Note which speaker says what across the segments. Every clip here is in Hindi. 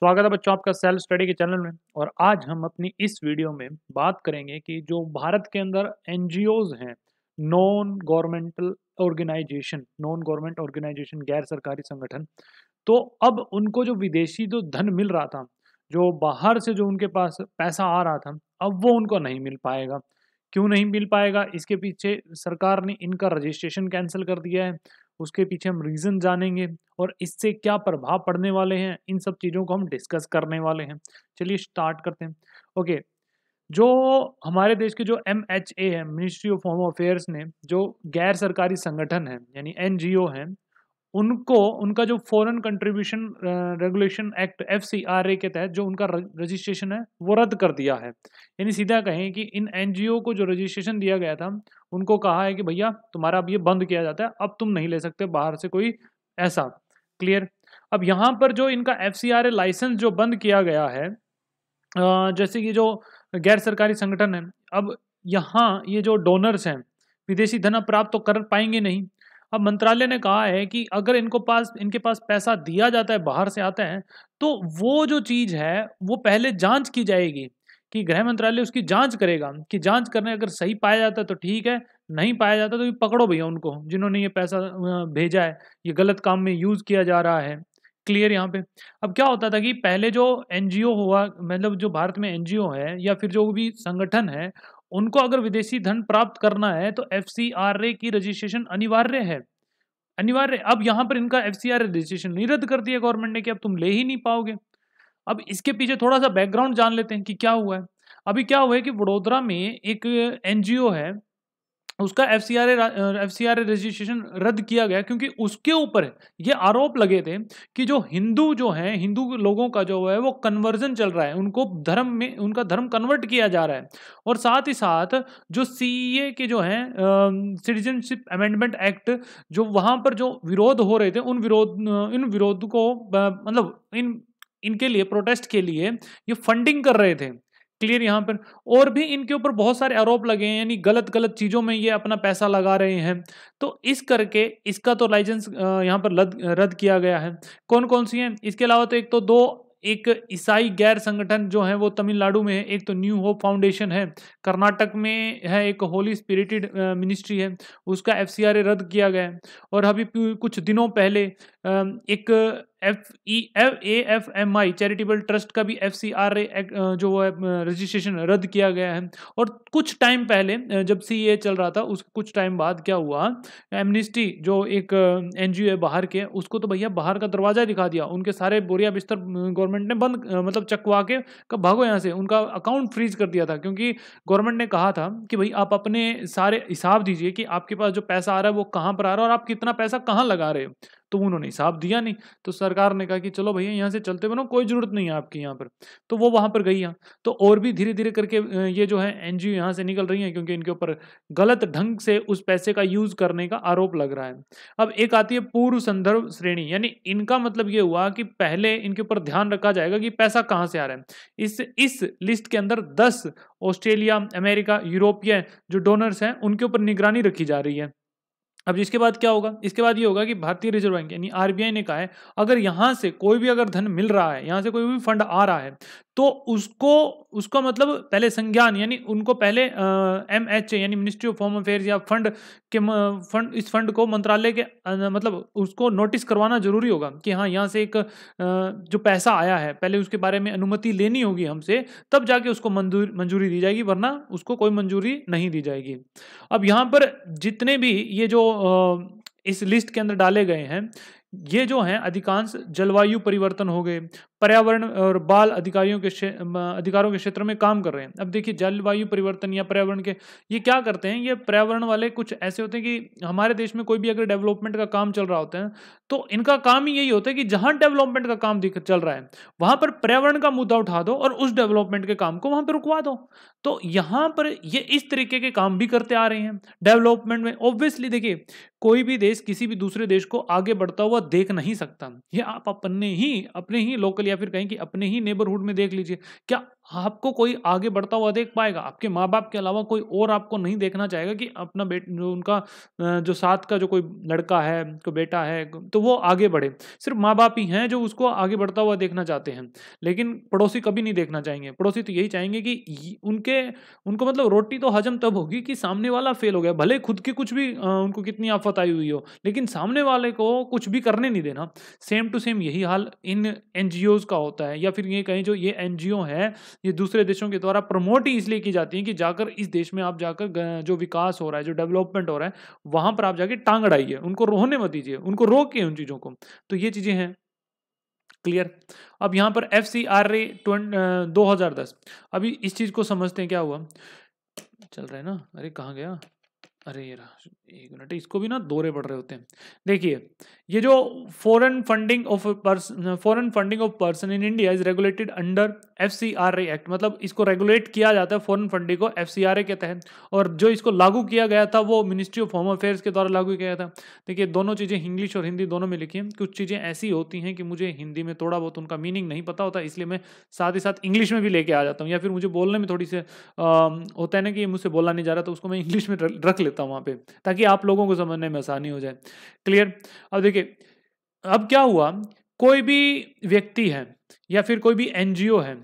Speaker 1: स्वागत है बच्चों आपका सेल्फ स्टडी के चैनल में और आज हम अपनी इस वीडियो में बात करेंगे कि जो भारत के अंदर एन हैं non governmental organisation non government organisation गैर सरकारी संगठन तो अब उनको जो विदेशी जो धन मिल रहा था जो बाहर से जो उनके पास पैसा आ रहा था अब वो उनको नहीं मिल पाएगा क्यों नहीं मिल पाएगा इसके पीछे सरकार ने इनका रजिस्ट्रेशन कैंसिल कर दिया है उसके पीछे हम रीज़न जानेंगे और इससे क्या प्रभाव पड़ने वाले हैं इन सब चीज़ों को हम डिस्कस करने वाले हैं चलिए स्टार्ट करते हैं ओके जो हमारे देश के जो एम एच ए है मिनिस्ट्री ऑफ होम अफेयर्स ने जो गैर सरकारी संगठन है यानी एन जी ओ हैं उनको उनका जो foreign contribution regulation act F के तहत जो उनका रजिस्ट्रेशन है वो रद्द कर दिया है यानी सीधा कहें कि इन एन को जो रजिस्ट्रेशन दिया गया था उनको कहा है कि भैया तुम्हारा अब ये बंद किया जाता है अब तुम नहीं ले सकते बाहर से कोई ऐसा क्लियर अब यहाँ पर जो इनका एफ लाइसेंस जो बंद किया गया है जैसे कि जो गैर सरकारी संगठन है अब यहाँ ये जो डोनर्स हैं विदेशी धन प्राप्त तो कर पाएंगे नहीं अब मंत्रालय ने कहा है कि अगर इनको पास इनके पास पैसा दिया जाता है बाहर से आता है तो वो जो चीज़ है वो पहले जांच की जाएगी कि गृह मंत्रालय उसकी जांच करेगा कि जांच करने अगर सही पाया जाता है तो ठीक है नहीं पाया जाता तो ये पकड़ो भैया उनको जिन्होंने ये पैसा भेजा है ये गलत काम में यूज़ किया जा रहा है क्लियर यहाँ पे अब क्या होता था कि पहले जो एनजीओ हुआ मतलब जो भारत में एनजीओ है या फिर जो भी संगठन है उनको अगर विदेशी धन प्राप्त करना है तो एफ की रजिस्ट्रेशन अनिवार्य है अनिवार्य अब यहाँ पर इनका एफ रजिस्ट्रेशन नहीं रद्द कर दिया गवर्नमेंट ने कि अब तुम ले ही नहीं पाओगे अब इसके पीछे थोड़ा सा बैकग्राउंड जान लेते हैं कि क्या हुआ है अभी क्या हुआ है कि वडोदरा में एक एनजीओ है उसका F C R F C R registration रद्द किया गया क्योंकि उसके ऊपर ये आरोप लगे थे कि जो हिंदू जो है हिंदू लोगों का जो है वो कन्वर्जन चल रहा है उनको धर्म में उनका धर्म कन्वर्ट किया जा रहा है और साथ ही साथ जो सी ए e के जो हैं सिटीजनशिप अमेंडमेंट एक्ट जो वहाँ पर जो विरोध हो रहे थे उन विरोध इन विरोध को मतलब इन इनके लिए प्रोटेस्ट के लिए ये फंडिंग कर रहे थे क्लियर यहाँ पर और भी इनके ऊपर बहुत सारे आरोप लगे हैं यानी गलत गलत चीज़ों में ये अपना पैसा लगा रहे हैं तो इस करके इसका तो लाइसेंस यहाँ पर रद्द किया गया है कौन कौन सी हैं इसके अलावा तो एक तो दो एक ईसाई गैर संगठन जो है वो तमिलनाडु में है एक तो न्यू होप फाउंडेशन है कर्नाटक में है एक होली स्पिरिटेड मिनिस्ट्री है उसका एफ रद्द किया गया है और अभी कुछ दिनों पहले एक F E F A F M I charitable trust का भी एफ सी आर ए जो है रजिस्ट्रेशन रद्द किया गया है और कुछ टाइम पहले जब सी ए चल रहा था उस कुछ टाइम बाद क्या हुआ एमनिस्टी जो एक एन जी ओ है बाहर के उसको तो भैया बाहर का दरवाजा दिखा दिया उनके सारे बोरिया बिस्तर गवर्नमेंट ने बंद मतलब चकवा के कब भागो यहाँ से उनका अकाउंट फ्रीज कर दिया था क्योंकि गवर्नमेंट ने कहा था कि भाई आप अपने सारे हिसाब दीजिए कि आपके पास जो पैसा आ रहा है वो कहाँ पर आ रहा है और आप कितना पैसा कहाँ लगा रहे हो तो उन्होंने हिसाब दिया नहीं तो सरकार ने कहा कि चलो भैया यहाँ से चलते बनो कोई ज़रूरत नहीं है आपकी यहाँ पर तो वो वहाँ पर गई यहाँ तो और भी धीरे धीरे करके ये जो है एन जी यहाँ से निकल रही हैं क्योंकि इनके ऊपर गलत ढंग से उस पैसे का यूज़ करने का आरोप लग रहा है अब एक आती है पूर्व संदर्भ श्रेणी यानी इनका मतलब ये हुआ कि पहले इनके ऊपर ध्यान रखा जाएगा कि पैसा कहाँ से आ रहा है इस इस लिस्ट के अंदर दस ऑस्ट्रेलिया अमेरिका यूरोपीय जो डोनर्स हैं उनके ऊपर निगरानी रखी जा रही है अब इसके बाद क्या होगा इसके बाद ये होगा कि भारतीय रिजर्व बैंक यानी आरबीआई ने कहा है अगर यहाँ से कोई भी अगर धन मिल रहा है यहाँ से कोई भी फंड आ रहा है तो उसको उसको मतलब पहले संज्ञान यानी उनको पहले एम एच यानी मिनिस्ट्री ऑफ होम अफेयर या फंड के फंड इस फंड को मंत्रालय के आ, मतलब उसको नोटिस करवाना जरूरी होगा कि हाँ यहाँ से एक आ, जो पैसा आया है पहले उसके बारे में अनुमति लेनी होगी हमसे तब जाके उसको मंजूर मंजूरी दी जाएगी वरना उसको कोई मंजूरी नहीं दी जाएगी अब यहाँ पर जितने भी ये जो इस लिस्ट के अंदर डाले गए हैं ये जो हैं अधिकांश जलवायु परिवर्तन हो गए पर्यावरण और बाल अधिकारियों के अधिकारों के क्षेत्र में काम कर रहे हैं अब देखिए जलवायु परिवर्तन या पर्यावरण के ये क्या करते हैं ये पर्यावरण वाले कुछ ऐसे होते हैं कि हमारे देश में कोई भी अगर डेवलपमेंट का काम चल रहा होता है तो इनका काम ही यही होता है कि जहां डेवलपमेंट का काम चल रहा है वहां पर पर्यावरण का मुद्दा उठा दो और उस डेवलपमेंट के काम को वहां पर रुकवा दो तो यहां पर ये इस तरीके के काम भी करते आ रहे हैं डेवलपमेंट में ऑब्वियसली देखिए कोई भी देश किसी भी दूसरे देश को आगे बढ़ता हुआ देख नहीं सकता ये आप अपने ही अपने ही लोकल या फिर कहीं कि अपने ही नेबरहुड में देख लीजिए क्या आपको कोई आगे बढ़ता हुआ देख पाएगा आपके माँ बाप के अलावा कोई और आपको नहीं देखना चाहेगा कि अपना बेट जो उनका जो साथ का जो कोई लड़का है कोई बेटा है तो वो आगे बढ़े सिर्फ माँ बाप ही हैं जो उसको आगे बढ़ता हुआ देखना चाहते हैं लेकिन पड़ोसी कभी नहीं देखना चाहेंगे पड़ोसी तो यही चाहेंगे कि उनके उनको मतलब रोटी तो हजम तब होगी कि सामने वाला फेल हो गया भले खुद की कुछ भी उनको कितनी आफत आई हुई हो लेकिन सामने वाले को कुछ भी करने नहीं देना सेम टू सेम यही हाल इन एन का होता है या फिर ये कहें जो ये एन है ये दूसरे देशों के द्वारा प्रमोट ही इसलिए की जाती है कि जाकर इस देश में आप जाकर जो विकास हो रहा है जो डेवलपमेंट हो रहा है वहां पर आप जाके टांग अड़ाइए उनको रोने मत दीजिए उनको रोकिए उन चीज़ों को तो ये चीज़ें हैं क्लियर अब यहाँ पर एफ सी आर ए दो हजार दस अभी इस चीज़ को समझते हैं क्या हुआ चल रहा है ना अरे कहाँ गया अरे ये एक मिनट इसको भी ना दोरे पड़ रहे होते हैं देखिए ये जो foreign funding of person foreign funding of person in India is regulated under F act मतलब इसको रेगुलेट किया जाता है फॉरन फंडिंग को एफ के तहत और जो इसको लागू किया गया था वो मिनिस्ट्री ऑफ होम अफेयर्स के द्वारा लागू किया गया था देखिए दोनों चीज़ें इंग्लिश और हिंदी दोनों में लिखी हैं कुछ चीज़ें ऐसी होती हैं कि मुझे हिंदी में थोड़ा बहुत उनका मीनिंग नहीं पता होता इसलिए मैं साथ ही साथ इंग्लिश में भी लेके आ जाता हूँ या फिर मुझे बोलने में थोड़ी से होता है ना कि मुझसे बोला नहीं जा रहा तो उसको मैं इंग्लिश में रख लेता हूँ वहाँ पर ताकि आप लोगों को समझने में आसानी हो जाए क्लियर अब देखिए अब क्या हुआ कोई भी व्यक्ति है या फिर कोई भी एन है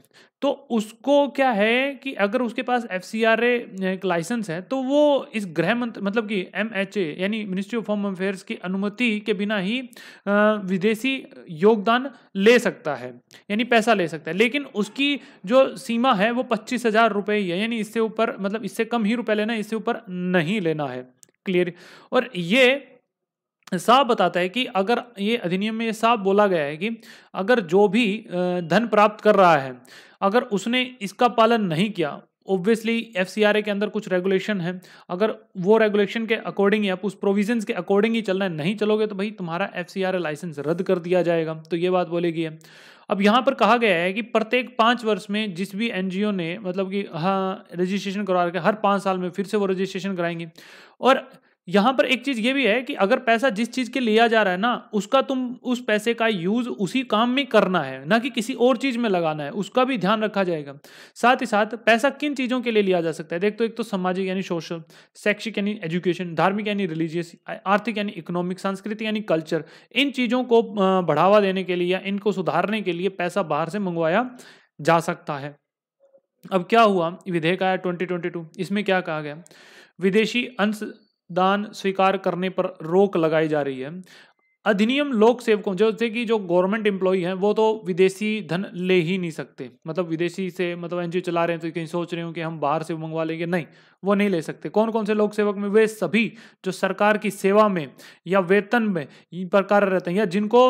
Speaker 1: तो उसको क्या है कि अगर उसके पास एफ सी आर एक लाइसेंस है तो वो इस गृह मंत्र मतलब कि एम एच ए यानी मिनिस्ट्री ऑफ होम अफेयर्स की अनुमति के बिना ही विदेशी योगदान ले सकता है यानी पैसा ले सकता है लेकिन उसकी जो सीमा है वो पच्चीस हज़ार रुपये ही है यानी इससे ऊपर मतलब इससे कम ही रुपये लेना इससे ऊपर नहीं लेना है क्लियर और ये साफ बताता है कि अगर ये अधिनियम में ये साफ बोला गया है कि अगर जो भी धन प्राप्त कर रहा है अगर उसने इसका पालन नहीं किया ऑब्वियसली एफ के अंदर कुछ रेगुलेशन है अगर वो रेगुलेशन के अकॉर्डिंग या आप उस प्रोविजन के अकॉर्डिंग ही चलना है नहीं चलोगे तो भाई तुम्हारा एफ लाइसेंस रद्द कर दिया जाएगा तो ये बात बोलेगी है अब यहाँ पर कहा गया है कि प्रत्येक पाँच वर्ष में जिस भी एनजीओ ने मतलब कि हाँ रजिस्ट्रेशन करवा है हर पाँच साल में फिर से वो रजिस्ट्रेशन कराएंगे और यहां पर एक चीज ये भी है कि अगर पैसा जिस चीज के लिया जा रहा है ना उसका तुम उस पैसे का यूज उसी काम में करना है ना कि किसी और चीज में लगाना है उसका भी ध्यान रखा जाएगा साथ ही साथ पैसा किन चीजों के लिए लिया जा सकता है देख तो एक तो सामाजिक यानी सोशल शैक्षिक यानी एजुकेशन धार्मिक यानी रिलीजियस आर्थिक यानी इकोनॉमिक सांस्कृतिक यानी कल्चर इन चीजों को बढ़ावा देने के लिए या इनको सुधारने के लिए पैसा बाहर से मंगवाया जा सकता है अब क्या हुआ विधेयक आया ट्वेंटी इसमें क्या कहा गया विदेशी अंश दान स्वीकार करने पर रोक लगाई जा रही है अधिनियम लोक सेवकों जैसे कि जो गवर्नमेंट एम्प्लॉई हैं वो तो विदेशी धन ले ही नहीं सकते मतलब विदेशी से मतलब एनजीओ चला रहे हैं तो कहीं सोच रहे हो कि हम बाहर से मंगवा लेंगे नहीं वो नहीं ले सकते कौन कौन से लोक सेवक में वे सभी जो सरकार की सेवा में या वेतन में पर कार्य रहते हैं या जिनको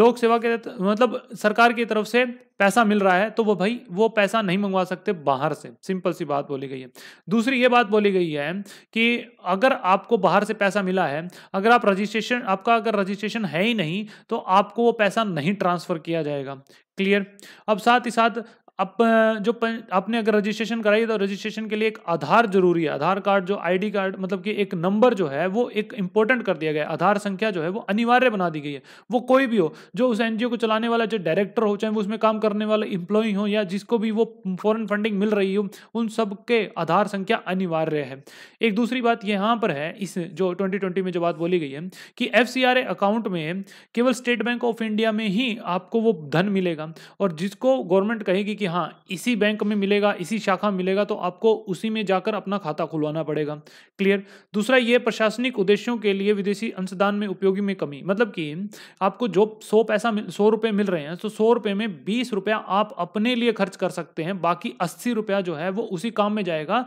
Speaker 1: लोक सेवा के मतलब सरकार की तरफ से पैसा मिल रहा है तो वो भाई वो पैसा नहीं मंगवा सकते बाहर से सिंपल सी बात बोली गई है दूसरी ये बात बोली गई है कि अगर आपको बाहर से पैसा मिला है अगर आप रजिस्ट्रेशन आपका अगर रजिस्ट्रेशन है ही नहीं तो आपको वो पैसा नहीं ट्रांसफर किया जाएगा क्लियर अब साथ ही साथ अब जो आपने अगर रजिस्ट्रेशन कराई तो रजिस्ट्रेशन के लिए एक आधार जरूरी है आधार कार्ड जो आईडी कार्ड मतलब कि एक नंबर जो है वो एक इंपॉर्टेंट कर दिया गया है आधार संख्या जो है वो अनिवार्य बना दी गई है वो कोई भी हो जो उस एनजीओ को चलाने वाला जो डायरेक्टर हो चाहे वो उसमें काम करने वाला इंप्लॉई हो या जिसको भी वो फॉरन फंडिंग मिल रही हो उन सब के आधार संख्या अनिवार्य है एक दूसरी बात यहाँ पर है इस जो ट्वेंटी में जो बात बोली गई है कि एफ अकाउंट में केवल स्टेट बैंक ऑफ इंडिया में ही आपको वो धन मिलेगा और जिसको गवर्नमेंट कहेगी कि हाँ इसी बैंक में मिलेगा इसी शाखा में मिलेगा तो आपको उसी में जाकर अपना खाता खुलवाना पड़ेगा क्लियर दूसरा ये प्रशासनिक उद्देश्यों के लिए विदेशी अंशदान में उपयोगी में कमी मतलब कि आपको जो सौ पैसा मिल सौ रुपये मिल रहे हैं तो सौ रुपये में बीस रुपया आप अपने लिए खर्च कर सकते हैं बाकी अस्सी रुपया जो है वो उसी काम में जाएगा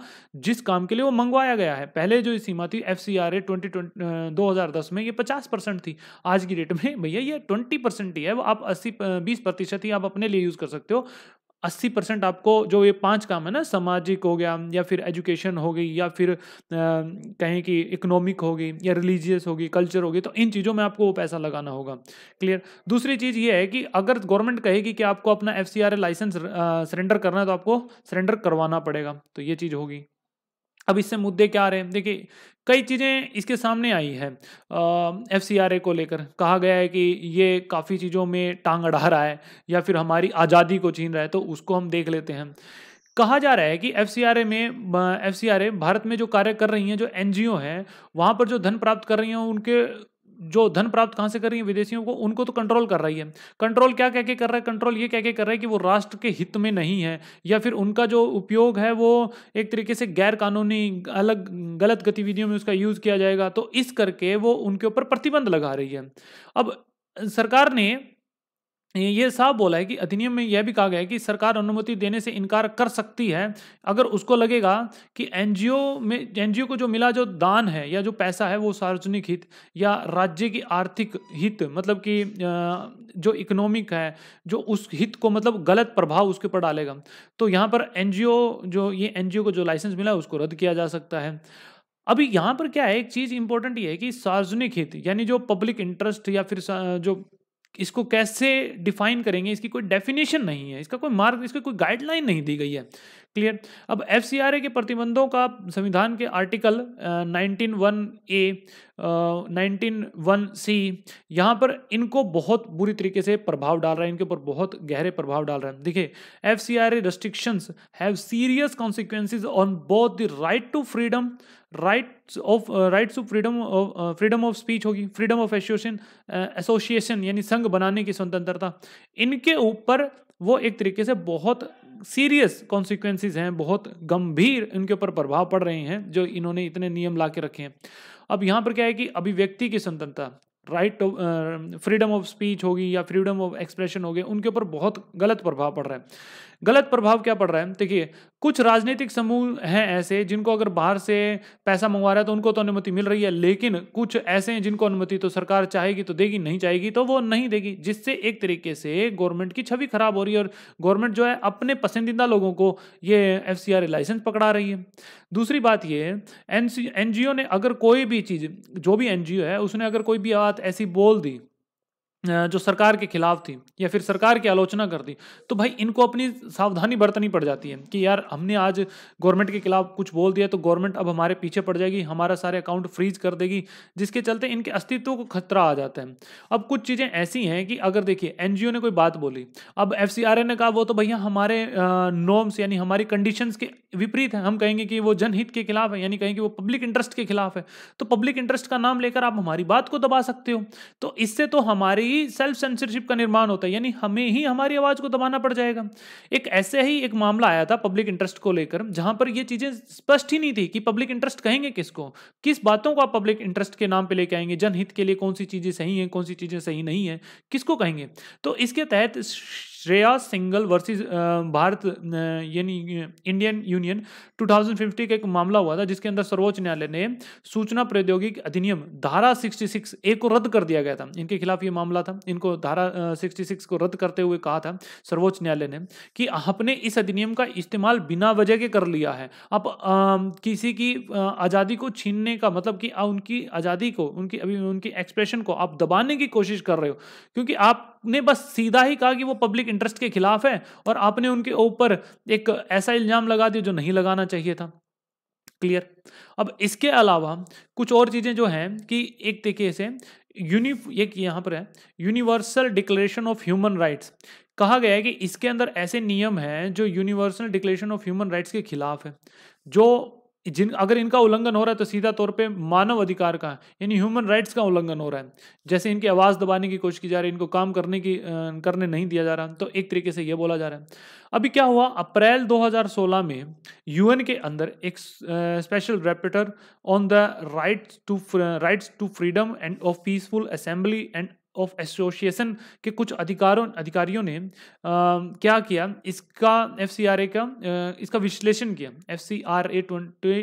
Speaker 1: जिस काम के लिए वो मंगवाया गया है पहले जो सीमा थी F C R A twenty में ये पचास थी आज की डेट में भैया ये ट्वेंटी ही है वो आप अस्सी बीस ही आप अपने लिए यूज़ कर सकते हो अस्सी परसेंट आपको जो ये पांच काम है ना सामाजिक हो गया या फिर एजुकेशन हो गई या फिर कहें कि इकोनॉमिक होगी या रिलीजियस होगी कल्चर होगी तो इन चीज़ों में आपको वो पैसा लगाना होगा क्लियर दूसरी चीज़ ये है कि अगर गवर्नमेंट कहेगी कि आपको अपना एफ लाइसेंस सरेंडर करना है तो आपको सरेंडर करवाना पड़ेगा तो ये चीज़ होगी अब इससे मुद्दे क्या आ रहे हैं देखिए कई चीज़ें इसके सामने आई है एफ सी को लेकर कहा गया है कि ये काफ़ी चीज़ों में टांग अड़ा रहा है या फिर हमारी आज़ादी को छीन रहा है तो उसको हम देख लेते हैं कहा जा रहा है कि एफ में एफ भारत में जो कार्य कर रही हैं जो एन हैं वहाँ पर जो धन प्राप्त कर रही हैं उनके जो धन प्राप्त कहाँ से कर रही है विदेशियों को उनको तो कंट्रोल कर रही है कंट्रोल क्या कह के कर रहा है कंट्रोल ये कह के कर रहा है कि वो राष्ट्र के हित में नहीं है या फिर उनका जो उपयोग है वो एक तरीके से गैर कानूनी अलग गलत गतिविधियों में उसका यूज़ किया जाएगा तो इस करके वो उनके ऊपर प्रतिबंध लगा रही है अब सरकार ने ये साफ बोला है कि अधिनियम में यह भी कहा गया है कि सरकार अनुमति देने से इनकार कर सकती है अगर उसको लगेगा कि एनजीओ में एनजीओ को जो मिला जो दान है या जो पैसा है वो सार्वजनिक हित या राज्य की आर्थिक हित मतलब कि जो इकोनॉमिक है जो उस हित को मतलब गलत प्रभाव उसके ऊपर डालेगा तो यहाँ पर एन जो ये एन को जो लाइसेंस मिला उसको रद्द किया जा सकता है अभी यहाँ पर क्या है एक चीज़ इंपॉर्टेंट ये है कि सार्वजनिक हित यानी जो पब्लिक इंटरेस्ट या फिर जो इसको कैसे डिफाइन करेंगे इसकी कोई डेफिनेशन नहीं है इसका कोई मार्ग इसकी कोई गाइडलाइन नहीं दी गई है क्लियर अब एफ के प्रतिबंधों का संविधान के article nineteen one A nineteen one C यहाँ पर इनको बहुत बुरी तरीके से प्रभाव डाल रहा है इनके ऊपर बहुत गहरे प्रभाव डाल रहा है देखिए F C R A restrictions have serious consequences on both the right to freedom rights of rights of freedom of freedom of speech होगी फ्रीडम ऑफ एसोसिएशन एसोसिएशन यानी संघ बनाने की स्वतंत्रता इनके ऊपर वो एक तरीके से बहुत सीरियस कॉन्सिक्वेंसेज हैं बहुत गंभीर इनके ऊपर प्रभाव पड़ रहे हैं जो इन्होंने इतने नियम ला के रखे हैं अब यहाँ पर क्या है कि अभिव्यक्ति की स्वतंत्रता राइट फ्रीडम ऑफ स्पीच होगी या फ्रीडम ऑफ एक्सप्रेशन हो गए उनके ऊपर बहुत गलत प्रभाव पड़ रहा है गलत प्रभाव क्या पड़ रहा है देखिए कुछ राजनीतिक समूह हैं ऐसे जिनको अगर बाहर से पैसा मंगवा रहा है तो उनको तो अनुमति मिल रही है लेकिन कुछ ऐसे हैं जिनको अनुमति तो सरकार चाहेगी तो देगी नहीं चाहेगी तो वो नहीं देगी जिससे एक तरीके से गवर्नमेंट की छवि खराब हो रही है और गवर्नमेंट जो है अपने पसंदीदा लोगों को ये एफ लाइसेंस पकड़ा रही है दूसरी बात ये एन ने अगर कोई भी चीज़ जो भी एन है उसने अगर कोई भी बात ऐसी बोल दी जो सरकार के खिलाफ थी या फिर सरकार की आलोचना कर दी तो भाई इनको अपनी सावधानी बरतनी पड़ जाती है कि यार हमने आज गवर्नमेंट के खिलाफ कुछ बोल दिया तो गवर्नमेंट अब हमारे पीछे पड़ जाएगी हमारा सारे अकाउंट फ्रीज कर देगी जिसके चलते इनके अस्तित्व को खतरा आ जाता है अब कुछ चीज़ें ऐसी हैं कि अगर देखिए एन ने कोई बात बोली अब एफ ने कहा वो तो भैया हमारे नॉर्म्स यानी हमारी कंडीशंस के विपरीत है हम कहेंगे कि वो जनहित के खिलाफ है यानी कहेंगे वो पब्लिक इंटरेस्ट के खिलाफ है तो पब्लिक इंटरेस्ट का नाम लेकर आप हमारी बात को दबा सकते हो तो इससे तो हमारी ही सेल्फ सेंसरशिप का निर्माण होता है यानी हमें ही हमारी आवाज़ को दबाना पड़ जाएगा एक ऐसे ही एक मामला आया था पब्लिक इंटरेस्ट को लेकर जहां पर ये चीज़ें स्पष्ट ही नहीं थी कि पब्लिक इंटरेस्ट कहेंगे किसको किस बातों को आप पब्लिक इंटरेस्ट के नाम पर लेके आएंगे जनहित के लिए कौन सी चीज़ें सही हैं कौन सी चीज़ें सही नहीं है किसको कहेंगे तो इसके तहत श्रेया सिंगल वर्सेस भारत यानी इंडियन यूनियन 2050 का एक मामला हुआ था जिसके अंदर सर्वोच्च न्यायालय ने सूचना प्रौद्योगिक अधिनियम धारा 66 ए को रद्द कर दिया गया था इनके खिलाफ ये मामला था इनको धारा 66 को रद्द करते हुए कहा था सर्वोच्च न्यायालय ने कि आपने इस अधिनियम का इस्तेमाल बिना वजह के कर लिया है आप आ, किसी की आज़ादी को छीनने का मतलब कि आ, उनकी आज़ादी को उनकी अभी उनकी एक्सप्रेशन को आप दबाने की कोशिश कर रहे हो क्योंकि आप आपने बस सीधा ही कहा कि वो पब्लिक इंटरेस्ट के खिलाफ है और आपने उनके ऊपर एक ऐसा इल्जाम लगा दिया जो नहीं लगाना चाहिए था क्लियर अब इसके अलावा कुछ और चीज़ें जो हैं कि एक तरीके से यूनि एक यहाँ पर है universal declaration of human rights कहा गया है कि इसके अंदर ऐसे नियम हैं जो universal declaration of human rights के खिलाफ है जो जिन अगर इनका उल्लंघन हो रहा है तो सीधा तौर पे मानव अधिकार का यानी ह्यूमन राइट्स का उल्लंघन हो रहा है जैसे इनकी आवाज़ दबाने की कोशिश की जा रही है इनको काम करने की करने नहीं दिया जा रहा तो एक तरीके से ये बोला जा रहा है अभी क्या हुआ अप्रैल 2016 में यूएन के अंदर एक special rapporteur on the rights to rights to freedom and of peaceful assembly and of association के कुछ अधिकारों अधिकारियों ने आ, क्या किया इसका एफ का आ, इसका विश्लेषण किया F C R A twenty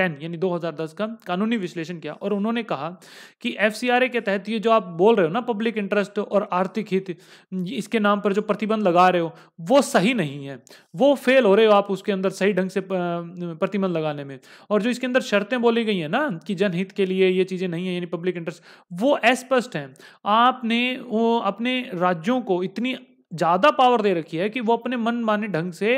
Speaker 1: ten यानी 2010 का कानूनी विश्लेषण किया और उन्होंने कहा कि एफ के तहत ये जो आप बोल रहे हो ना पब्लिक इंटरेस्ट और आर्थिक हित इसके नाम पर जो प्रतिबंध लगा रहे हो वो सही नहीं है वो फेल हो रहे हो आप उसके अंदर सही ढंग से प्रतिबंध लगाने में और जो इसके अंदर शर्तें बोली गई हैं ना कि जनहित के लिए ये चीज़ें नहीं है यानी पब्लिक इंटरेस्ट वो अस्पष्ट हैं आप ने वो अपने राज्यों को इतनी ज़्यादा पावर दे रखी है कि वो अपने मन माने ढंग से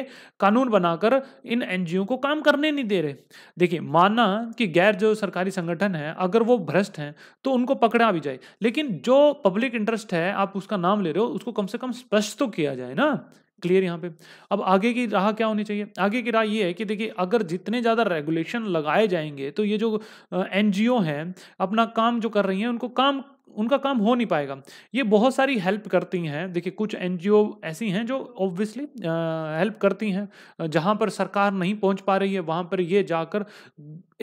Speaker 1: कानून बनाकर इन एनजीओ को काम करने नहीं दे रहे देखिए माना कि गैर जो सरकारी संगठन है अगर वो भ्रष्ट हैं तो उनको पकड़ा भी जाए लेकिन जो पब्लिक इंटरेस्ट है आप उसका नाम ले रहे हो उसको कम से कम स्पष्ट तो किया जाए ना क्लियर यहाँ पे अब आगे की राह क्या होनी चाहिए आगे की राह ये है कि देखिए अगर जितने ज़्यादा रेगुलेशन लगाए जाएंगे तो ये जो एनजीओ हैं अपना काम जो कर रही हैं उनको काम उनका काम हो नहीं पाएगा ये बहुत सारी हेल्प करती हैं देखिए कुछ एन ऐसी हैं जो ऑब्वियसली हेल्प करती हैं जहाँ पर सरकार नहीं पहुँच पा रही है वहाँ पर ये जाकर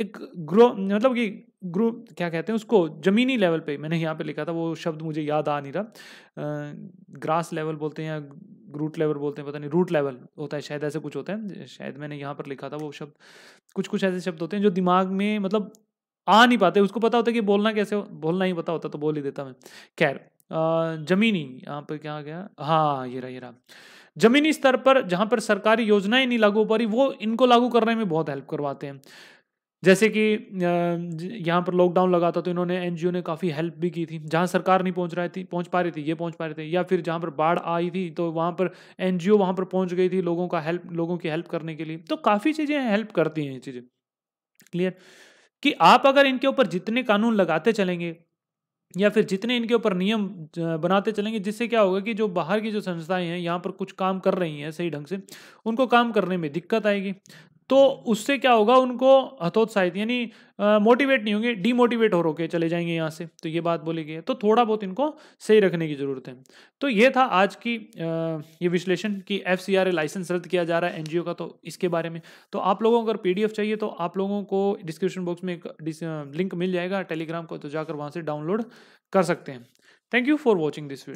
Speaker 1: एक ग्रो मतलब कि ग्रो क्या कहते हैं उसको ज़मीनी लेवल पे मैंने यहाँ पे लिखा था वो शब्द मुझे याद आ नहीं रहा ग्रास लेवल बोलते हैं या रूट लेवल बोलते हैं पता नहीं रूट लेवल होता है शायद ऐसे कुछ होते हैं शायद मैंने यहाँ पर लिखा था वो शब्द कुछ कुछ ऐसे शब्द होते हैं जो दिमाग में मतलब आ नहीं पाते उसको पता होता कि बोलना कैसे हो बोलना ही पता होता तो बोल ही देता मैं खैर जमीनी यहाँ पर क्या गया हाँ ये रहा ये रहा जमीनी स्तर पर जहाँ पर सरकारी योजनाएं नहीं लागू हो पा रही वो इनको लागू करने में बहुत हेल्प करवाते हैं जैसे कि यहाँ पर लॉकडाउन लगा था तो इन्होंने एनजीओ ने काफ़ी हेल्प भी की थी जहाँ सरकार नहीं पहुँच रही थी पहुँच पा रही थी ये पहुँच पा रहे थे या फिर जहाँ पर बाढ़ आई थी तो वहाँ पर एनजीओ वहाँ पर पहुँच गई थी लोगों का हेल्प लोगों की हेल्प करने के लिए तो काफ़ी चीज़ें हेल्प करती हैं ये चीज़ें क्लियर कि आप अगर इनके ऊपर जितने कानून लगाते चलेंगे या फिर जितने इनके ऊपर नियम बनाते चलेंगे जिससे क्या होगा कि जो बाहर की जो संस्थाएं हैं यहाँ पर कुछ काम कर रही हैं सही ढंग से उनको काम करने में दिक्कत आएगी तो उससे क्या होगा उनको हतोत्साहित यानी मोटिवेट नहीं होंगे डीमोटिवेट हो रोके चले जाएंगे यहाँ से तो ये बात बोली गई है तो थोड़ा बहुत इनको सही रखने की ज़रूरत है तो ये था आज की आ, ये विश्लेषण कि एफ लाइसेंस रद्द किया जा रहा है एनजीओ का तो इसके बारे में तो आप लोगों को अगर पी चाहिए तो आप लोगों को डिस्क्रिप्शन बॉक्स में एक लिंक मिल जाएगा टेलीग्राम को तो जाकर वहाँ से डाउनलोड कर सकते हैं thank you for watching this video